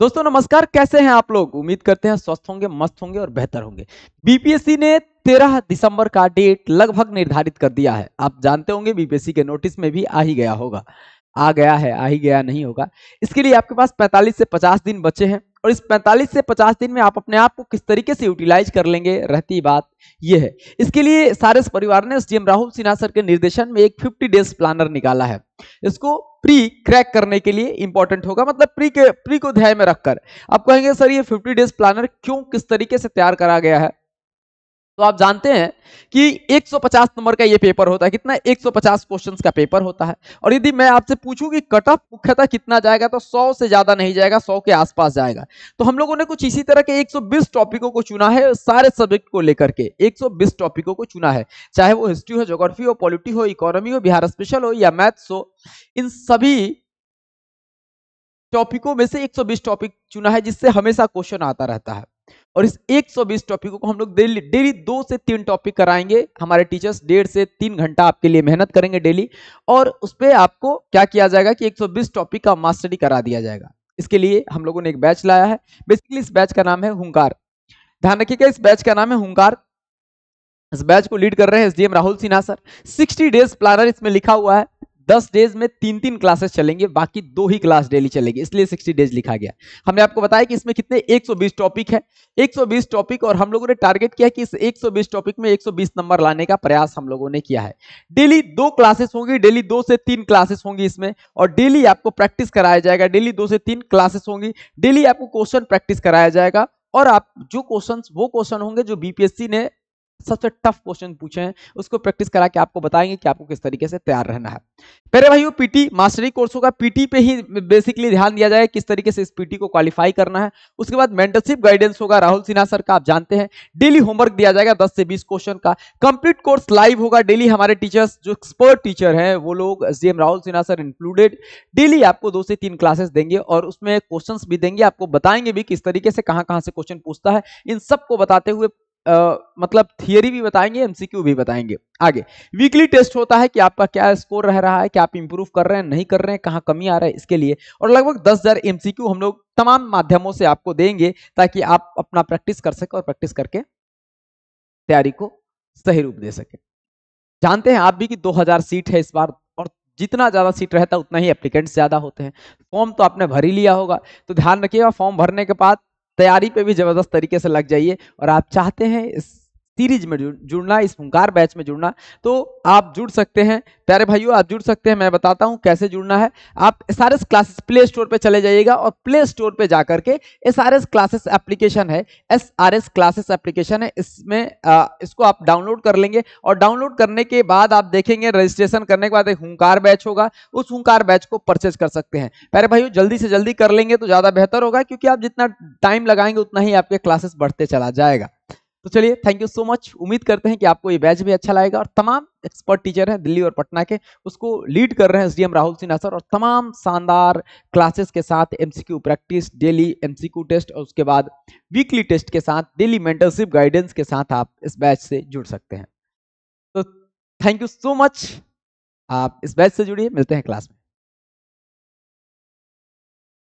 दोस्तों नमस्कार कैसे हैं आप लोग उम्मीद करते हैं स्वस्थ होंगे मस्त होंगे और बेहतर होंगे बीपीएससी ने 13 दिसंबर का डेट लगभग निर्धारित कर दिया है आप जानते होंगे बीपीएससी के नोटिस में भी आ ही गया होगा आ गया है आ ही गया नहीं होगा इसके लिए आपके पास 45 से 50 दिन बचे हैं और इस 45 से 50 दिन में आप अपने आप को किस तरीके से यूटिलाइज कर लेंगे रहती बात यह है इसके लिए सारे परिवार ने एस राहुल सिन्हा सर के निर्देशन में एक 50 डेज प्लानर निकाला है इसको प्री क्रैक करने के लिए इंपॉर्टेंट होगा मतलब प्री के प्री को ध्यान में रखकर आप कहेंगे सर ये 50 डेज प्लानर क्यों किस तरीके से तैयार करा गया है तो आप जानते हैं कि 150 नंबर का ये पेपर होता है कितना 150 क्वेश्चंस का पेपर होता है और यदि मैं आपसे पूछूं कि कट ऑफ मुख्यतः कितना जाएगा तो 100 से ज्यादा नहीं जाएगा 100 के आसपास जाएगा तो हम लोगों ने कुछ इसी तरह के 120 टॉपिकों को चुना है सारे सब्जेक्ट को लेकर के 120 टॉपिकों को चुना है चाहे वो हिस्ट्री हो जोग्राफी हो पॉलिटी हो इकोनॉमी हो बिहार स्पेशल हो या मैथ्स हो इन सभी टॉपिकों में से एक टॉपिक चुना है जिससे हमेशा क्वेश्चन आता रहता है और इस 120 टॉपिक को हम लोग डेली डेली दो से तीन टॉपिक कराएंगे हमारे टीचर्स डेढ़ से तीन घंटा आपके लिए मेहनत करेंगे डेली और उस पर आपको क्या किया जाएगा कि 120 टॉपिक का मास्टरी करा दिया जाएगा इसके लिए हम लोगों ने एक बैच लाया है बेसिकली इस बैच का नाम है हुंकार ध्यान रखिएगा इस बैच का नाम है हुंकार इस बैच को लीड कर रहे हैं S Rahul Sinha sir sixty days planner इसमें लिखा हुआ है दस डेज में तीन तीन क्लासेस चलेंगे बाकी दो ही क्लास डेली चलेगी इसलिए सिक्सटी डेज लिखा गया हमने आपको बताया कि इसमें कितने 120 टॉपिक है 120 टॉपिक और हम लोगों ने टारगेट किया कि इस 120 टॉपिक में 120 नंबर लाने का प्रयास हम लोगों ने किया है डेली दो क्लासेस होंगी डेली दो से तीन क्लासेस होंगी इसमें और डेली आपको प्रैक्टिस कराया जाएगा डेली दो से तीन क्लासेस होंगी डेली आपको क्वेश्चन प्रैक्टिस कराया जाएगा और आप जो क्वेश्चन वो क्वेश्चन होंगे जो बीपीएससी ने सबसे टफ क्वेश्चन पूछे हैं उसको प्रैक्टिस करा के आपको बताएंगे कि आपको किस तरीके से तैयार रहना है पहले भाई पीटी मास्टरी कोर्स होगा पीटी पे ही बेसिकली ध्यान दिया जाए किस तरीके से इस पीटी को क्वालिफाई करना है उसके बाद मेंटरशिप गाइडेंस होगा राहुल सिन्हा सर का आप जानते हैं डेली होमवर्क दिया जाएगा दस से बीस क्वेश्चन का कंप्लीट कोर्स लाइव होगा डेली हमारे टीचर्स जो एक्सपर्ट टीचर है वो लोग जी Rahul Sinha sir included daily आपको दो से तीन क्लासेस देंगे और उसमें क्वेश्चन भी देंगे आपको बताएंगे भी किस तरीके से कहां कहां से क्वेश्चन पूछता है इन सबको बताते हुए आ, मतलब थियरी भी बताएंगे एमसीक्यू भी बताएंगे आगे वीकली टेस्ट होता है कि आपका क्या स्कोर रह रहा है क्या आप इंप्रूव कर रहे हैं नहीं कर रहे हैं कहाँ कमी आ रहा है इसके लिए और लगभग दस हजार एमसीक्यू हम लोग तमाम माध्यमों से आपको देंगे ताकि आप अपना प्रैक्टिस कर सके और प्रैक्टिस करके तैयारी को सही रूप दे सके जानते हैं आप भी कि दो सीट है इस बार और जितना ज़्यादा सीट रहता है उतना ही एप्लीकेंट्स ज़्यादा होते हैं फॉर्म तो आपने भर ही लिया होगा तो ध्यान रखिएगा फॉर्म भरने के बाद तैयारी पे भी ज़बरदस्त तरीके से लग जाइए और आप चाहते हैं इस सीरीज में जुड़ना इस हूंकार बैच में जुड़ना तो आप जुड़ सकते हैं प्यारे भाइयों आप जुड़ सकते हैं मैं बताता हूं कैसे जुड़ना है आप S R S classes play store पर चले जाइएगा और प्ले स्टोर पर जाकर के S R S classes application है S R S classes application है इसमें आ, इसको आप डाउनलोड कर लेंगे और डाउनलोड करने के बाद आप देखेंगे रजिस्ट्रेशन करने के बाद एक हुंकार बैच होगा उस हुंकार बैच को परचेज कर सकते हैं प्यारे भाइयों जल्दी से जल्दी कर लेंगे तो ज़्यादा बेहतर होगा क्योंकि आप जितना टाइम लगाएंगे उतना ही आपके क्लासेस बढ़ते चला जाएगा तो चलिए थैंक यू सो मच उम्मीद करते हैं कि आपको ये बैच भी अच्छा लगेगा और तमाम एक्सपर्ट टीचर हैं दिल्ली और पटना के उसको लीड कर रहे हैं एसडीएम राहुल सिन्हा सर और तमाम शानदार क्लासेस के साथ MCQ practice daily MCQ test और उसके बाद वीकली टेस्ट के साथ डेली मेंटरशिप गाइडेंस के साथ आप इस बैच से जुड़ सकते हैं तो थैंक यू सो मच आप इस बैच से जुड़िए मिलते हैं क्लास में